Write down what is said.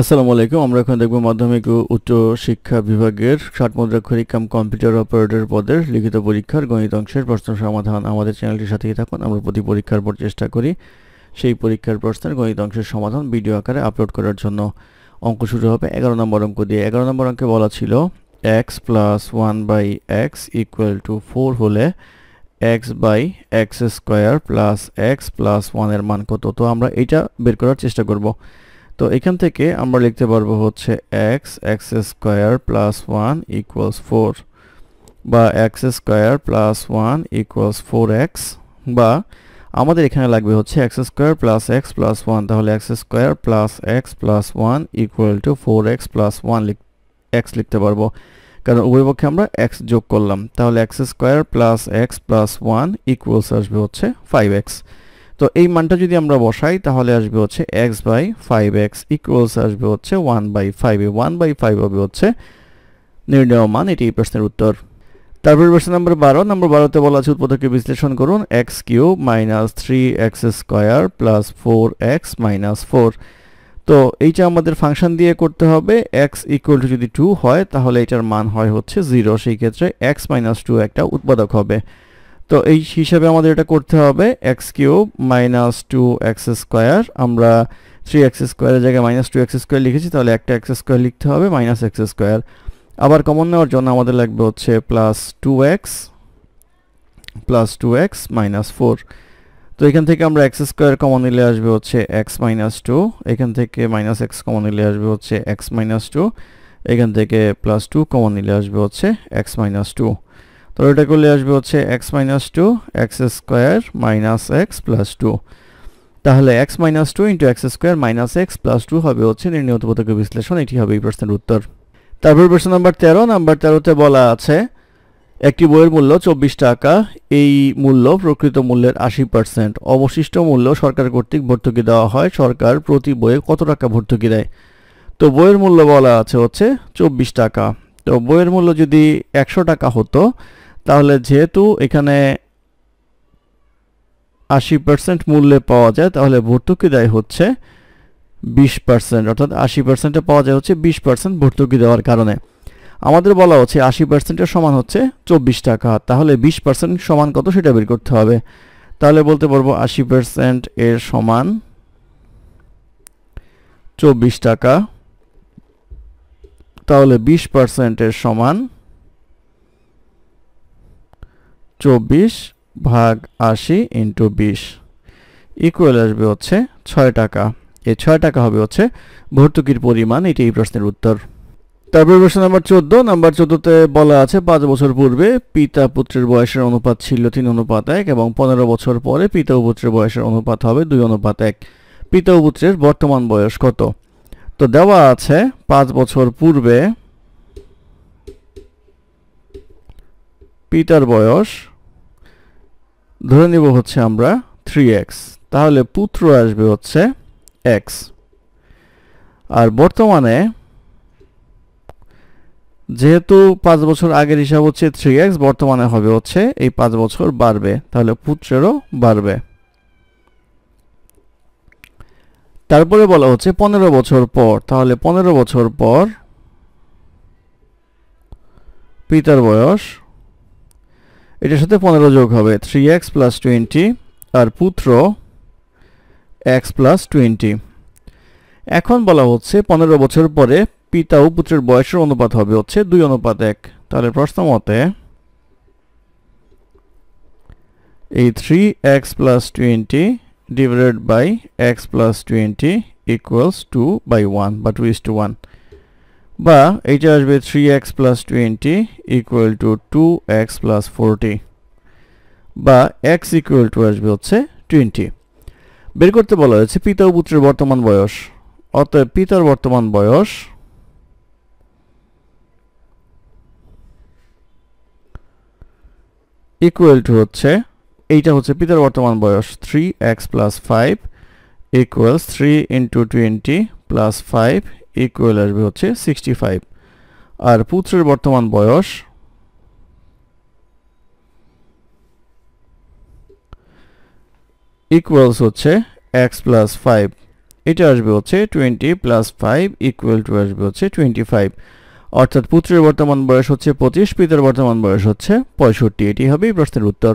আসসালামু আলাইকুম আমরা এখন দেখব মাধ্যমিক ও উচ্চ শিক্ষা বিভাগের ষাট মুদ্রাক্ষরিক কম্পিউটার অপারেটর পদের লিখিত পরীক্ষার গণিত অংশের প্রশ্ন সমাধান আমাদের চ্যানেলটির সাথেই থাকুন আমরা প্রতি পরীক্ষার পর চেষ্টা করি সেই পরীক্ষার প্রশ্নের গণিত অংশের সমাধান ভিডিও আকারে আপলোড করার জন্য অঙ্ক শুরু হবে এগারো নম্বর অঙ্ক দিয়ে এগারো নম্বর অঙ্কে বলা ছিল x plus one by x equal to four হলে x by x square plus x plus ওয়ানের মান কত তো আমরা এটা বের করার চেষ্টা করবো তো এখান থেকে আমরা লিখতে পারবো হচ্ছে x x square plus one equals four বা x square plus one equals four x বা আমাদের এখানে লাগবে হচ্ছে x square plus x plus one তাহলে x square plus x plus one equal to four x plus one x লিখতে পারবো কারণ উভয় পক্ষে আমরা এক্স যোগ করলাম তাহলে x square plus x plus one equals আসবে হচ্ছে ফাইভ এক্স তো এই মানটা যদি আমরা বসাই তাহলে আসবে হচ্ছে x by five x equals আসবে হচ্ছে one by five one by five হবে হচ্ছে নির্ণয় মান এটি এই প্রশ্নের উত্তর তারপর প্রশ্ন নম্বর বারো নম্বর বারোতে বলা আছে উৎপাদককে বিশ্লেষণ করুন x cube minus three x square plus four x minus four তো এইটা আমাদের ফাংশন দিয়ে করতে হবে এক্স ইকুয়াল টু যদি টু হয় তাহলে এটার মান হয় হচ্ছে জিরো সেই ক্ষেত্রে এক্স মাইনাস টু একটা উৎপাদক হবে তো এই হিসাবে আমাদের এটা করতে হবে x cube minus two x square আমরা থ্রি এক্স স্কোয়ারের জায়গায় মাইনাস টু এক্স স্কোয়ার লিখেছি তাহলে একটা এক্স স্কোয়ার লিখতে হবে মাইনাস এক্স স্কোয়ার আবার কমন নেওয়ার জন্য আমাদের লাগবে হচ্ছে plus two x plus two x minus four তো এখান থেকে আমরা এক্স স্কোয়ার কমন নিলে আসবে হচ্ছে এক্স মাইনাস টু এখান থেকে মাইনাস এক্স কমন নিলে আসবে হচ্ছে এক্স মাইনাস টু এখান থেকে প্লাস টু কমন নিলে আসবে হচ্ছে এক্স মাইনাস টু তো এটা করলে আসবে হচ্ছে x minus two x square minus x plus two তাহলে x minus two into x square minus x plus two হবে হচ্ছে নির্ণীয় বিশ্লেষণ এটি হবে এই প্রশ্নের উত্তর তারপর প্রশ্ন নাম্বার তেরো নাম্বার তেরোতে বলা আছে একটি বইয়ের মূল্য চব্বিশ টাকা এই মূল্য প্রকৃত মূল্যের আশি পার্সেন্ট অবশিষ্ট মূল্য সরকার কর্তৃক ভর্তুকি দেওয়া হয় সরকার প্রতি বইয়ে কত টাকা ভর্তুকি দেয় তো বইয়ের মূল্য বলা আছে হচ্ছে চব্বিশ টাকা তো বইয়ের মূল্য যদি একশো টাকা হতো তাহলে যেহেতু এখানে আশি পার্সেন্ট মূল্যে পাওয়া যায় তাহলে ভর্তুকি দেয় হচ্ছে বিশ পার্সেন্ট অর্থাৎ আশি পার্সেন্টে পাওয়া যায় হচ্ছে বিশ পার্সেন্ট ভর্তুকি দেওয়ার কারণে আমাদের বলা হচ্ছে আশি পার্সেন্টের সমান হচ্ছে চব্বিশ টাকা তাহলে বিশ পার্সেন্ট সমান কত সেটা বের করতে হবে তাহলে বলতে পারবো আশি পার্সেন্ট এর সমান চব্বিশ টাকা তাহলে বিশ পার্সেন্টের সমান চব্বিশ ভাগ আশি ইন্টু বিশ ইকুয়াল আসবে হচ্ছে ছয় টাকা এই ছয় টাকা হবে হচ্ছে ভর্তুকির পরিমাণ এটি এই প্রশ্নের উত্তর তারপরে প্রশ্ন নাম্বার চোদ্দ নাম্বার চোদ্দতে বলা আছে পাঁচ বছর পূর্বে পিতা পুত্রের বয়সের অনুপাত ছিল তিন অনুপাত এক এবং পনেরো বছর পরে পিতা ও পুত্রের বয়সের অনুপাত হবে দুই অনুপাত এক পিতা ও পুত্রের বর্তমান বয়স কত তো দেওয়া আছে পাঁচ বছর পূর্বে পিটার বয়স ধরে নিব হচ্ছে আমরা থ্রি এক্স তাহলে পুত্র আসবে হচ্ছে এক্স আর বর্তমানে যেহেতু পাঁচ বছর আগের হিসাব হচ্ছে থ্রি এক্স বর্তমানে হবে হচ্ছে এই পাঁচ বছর বাড়বে তাহলে পুত্রেরও বাড়বে তারপরে বলা হচ্ছে পনেরো বছর পর তাহলে পনেরো বছর পর পিতার বয়স এটার সাথে পনেরো যোগ হবে থ্রি এক্স প্লাস টোয়েন্টি আর পুত্র এক্স প্লাস টোয়েন্টি এখন বলা হচ্ছে পনেরো বছর পরে পিতা ও পুত্রের বয়সের অনুপাত হবে হচ্ছে দুই অনুপাত এক তাহলে প্রশ্ন মতে এই three x plus twenty divided by x plus twenty equals two by one বা টু ইস টু ওয়ান বা এইটা আসবে three x plus twenty equal to two x plus forty বা এক্স ইকুয়াল টু আসবে হচ্ছে টোয়েন্টি বের করতে বলা হয়েছে পিতা ও পুত্রের বর্তমান বয়স অতএব পিতার বর্তমান বয়স ইকুয়াল টু হচ্ছে এইটা হচ্ছে পিতার বর্তমান বয়স three x plus five equals three into twenty plus five equal আসবে হচ্ছে সিক্সটি আর পুত্রের বর্তমান বয়স ইকুয়ালস হচ্ছে এক্স প্লাস ফাইভ এটা আসবে হচ্ছে twenty plus five equal to আসবে হচ্ছে টোয়েন্টি ফাইভ অর্থাৎ পুত্রের বর্তমান বয়স হচ্ছে পঁচিশ পিতার বর্তমান বয়স হচ্ছে পঁয়ষট্টি এটি হবে প্রশ্নের উত্তর